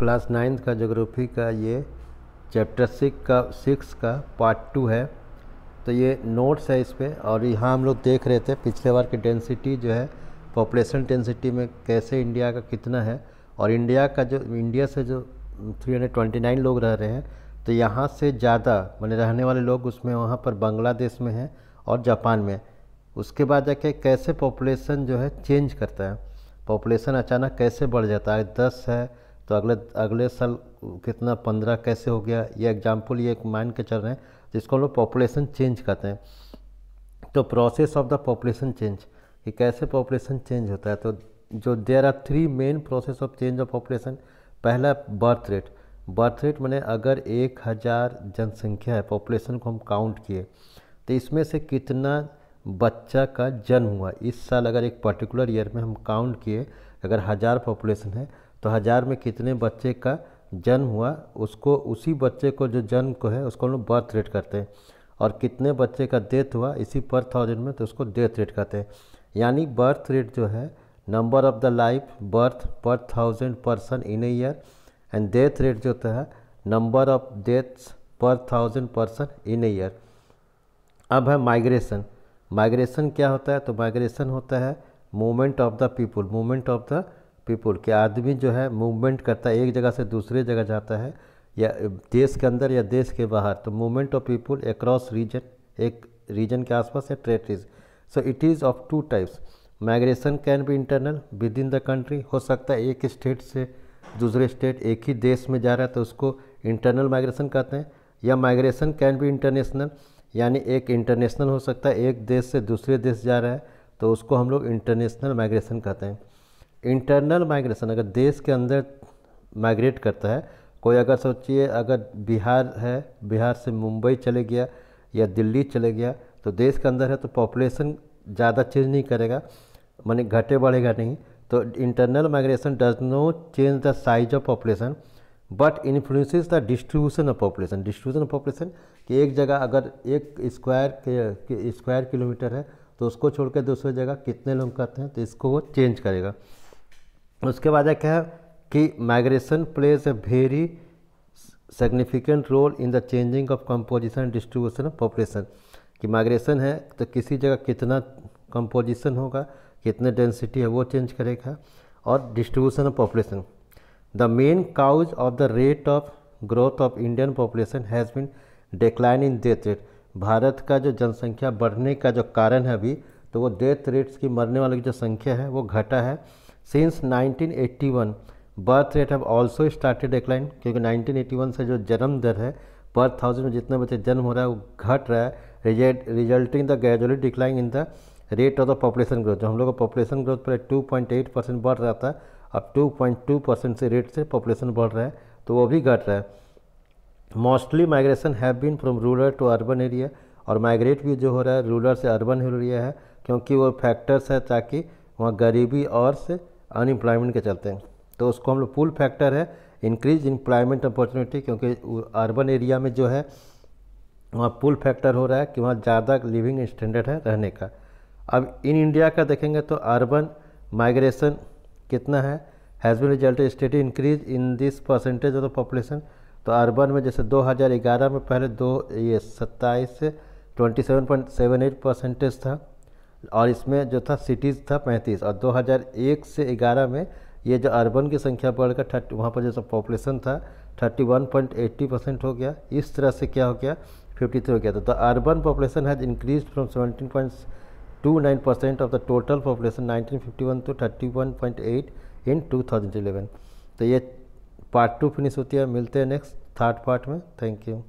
class ninth का geography का ये चैप्टर सिक्स का सिक्स का पार्ट टू है तो ये नोट्स है इस पर और यहाँ हम लोग देख रहे थे पिछले बार की डेंसिटी जो है पॉपुलेशन डेंसिटी में कैसे इंडिया का कितना है और इंडिया का जो इंडिया से जो 329 लोग रह रहे हैं तो यहाँ से ज़्यादा मैंने रहने वाले लोग उसमें वहाँ पर बांग्लादेश में हैं और जापान में उसके बाद जाके कैसे पॉपुलेशन जो है चेंज करता है पॉपुलेशन अचानक कैसे बढ़ जाता है दस है तो अगले अगले साल कितना पंद्रह कैसे हो गया ये एग्जाम्पल ये एक मान के चल रहे हैं जिसको हम लोग पॉपुलेशन चेंज कहते हैं तो process of the population change कि कैसे पॉपुलेशन चेंज होता है तो जो there are three main process of change of population पहला बर्थ रेट बर्थ रेट मैंने अगर एक हज़ार जनसंख्या है पॉपुलेशन को हम काउंट किए तो इसमें से कितना बच्चा का जन्म हुआ इस साल अगर एक पर्टिकुलर ईयर में हम काउंट किए अगर हज़ार पॉपुलेशन है तो हज़ार में कितने बच्चे का जन्म हुआ उसको उसी बच्चे को जो जन्म को है उसको हम लोग बर्थ रेट करते हैं और कितने बच्चे का डेथ हुआ इसी पर थाउजेंड में तो उसको डेथ रेट कहते हैं यानी बर्थ रेट जो है number of the life birth per thousand person in a year and death rate जो होता है number of deaths per thousand person in a year अब है माइग्रेशन माइग्रेशन क्या होता है तो माइग्रेशन होता है movement of the people movement of the people कि आदमी जो है मूवमेंट करता है एक जगह से दूसरे जगह जाता है या देश के अंदर या देश के बाहर तो movement of people across region एक रीजन के आसपास या territories so it is of two types migration can be internal within the country हो सकता है एक स्टेट से दूसरे स्टेट एक ही देश में जा रहा है तो उसको इंटरनल माइग्रेशन कहते हैं या माइग्रेशन कैन बी इंटरनेशनल यानी एक इंटरनेशनल हो सकता है एक देश से दूसरे देश जा रहा है तो उसको हम लोग इंटरनेशनल माइग्रेशन कहते हैं इंटरनल माइग्रेशन अगर देश के अंदर माइग्रेट करता है कोई अगर सोचिए अगर बिहार है बिहार से मुंबई चले गया या दिल्ली चले गया तो देश के अंदर है तो पॉपुलेशन ज़्यादा चेंज नहीं करेगा मानी घटे बढ़ेगा नहीं तो internal migration does no change the size of population but influences the distribution of population distribution of population कि एक जगह अगर एक स्क्वायर के स्क्वायर किलोमीटर है तो उसको छोड़ कर दूसरी जगह कितने लोग करते हैं तो इसको वो चेंज करेगा उसके बाद क्या है कि migration plays a very significant role in the changing of composition distribution of population कि माइग्रेशन है तो किसी जगह कितना कंपोजिशन होगा कितने डेंसिटी है वो चेंज करेगा और distribution of population the main cause of the rate of growth of Indian population has been decline in death rate Bharat का जो जनसंख्या बढ़ने का जो कारण है अभी तो वो डेथ रेट्स की मरने वालों की जो संख्या है वो घटा है since 1981 birth rate have also started decline क्योंकि 1981 से जो जन्म दर है पर थाउजेंड में जितने बच्चे जन्म हो रहा है वो घट रहा है result resulting the gradually decline in the rate of the population growth जो हम लोग का पॉपुलेशन ग्रोथ पर 2.8 परसेंट बढ़ रहा था अब 2.2 परसेंट से रेट से पॉपुलेशन बढ़ रहा है तो वो भी घट रहा है mostly migration have been from rural to urban area और माइग्रेट भी जो हो रहा है रूरल से अर्बन एरिया है क्योंकि वो फैक्टर्स है ताकि वहाँ गरीबी और से अनएम्प्लॉयमेंट के चलते हैं तो उसको हम लोग पुल फैक्टर है इंक्रीज इम्प्लॉयमेंट अपॉर्चुनिटी क्योंकि अर्बन एरिया में जो है वहाँ पुल फैक्टर हो रहा है कि वहाँ ज़्यादा लिविंग स्टैंडर्ड है रहने का अब इन इंडिया का देखेंगे तो अर्बन माइग्रेशन कितना है has been result steady increase in this percentage of the population तो अर्बन में जैसे 2011 में पहले दो ये सत्ताईस से twenty seven point seven eight percentage था और इसमें जो था सिटीज़ था पैंतीस और 2001 से 11 में ये जो अर्बन की संख्या बढ़कर थर्टी वहाँ पर जैसा पॉपुलेशन था 31.80 परसेंट हो गया इस तरह से क्या हो गया 53 हो गया था the urban population has increase from 17.29 percent of the total population 1951 to 31.8 in 2011 तो ये पार्ट टू फिनिश होती है मिलते हैं नेक्स्ट थर्ड पार्ट में थैंक यू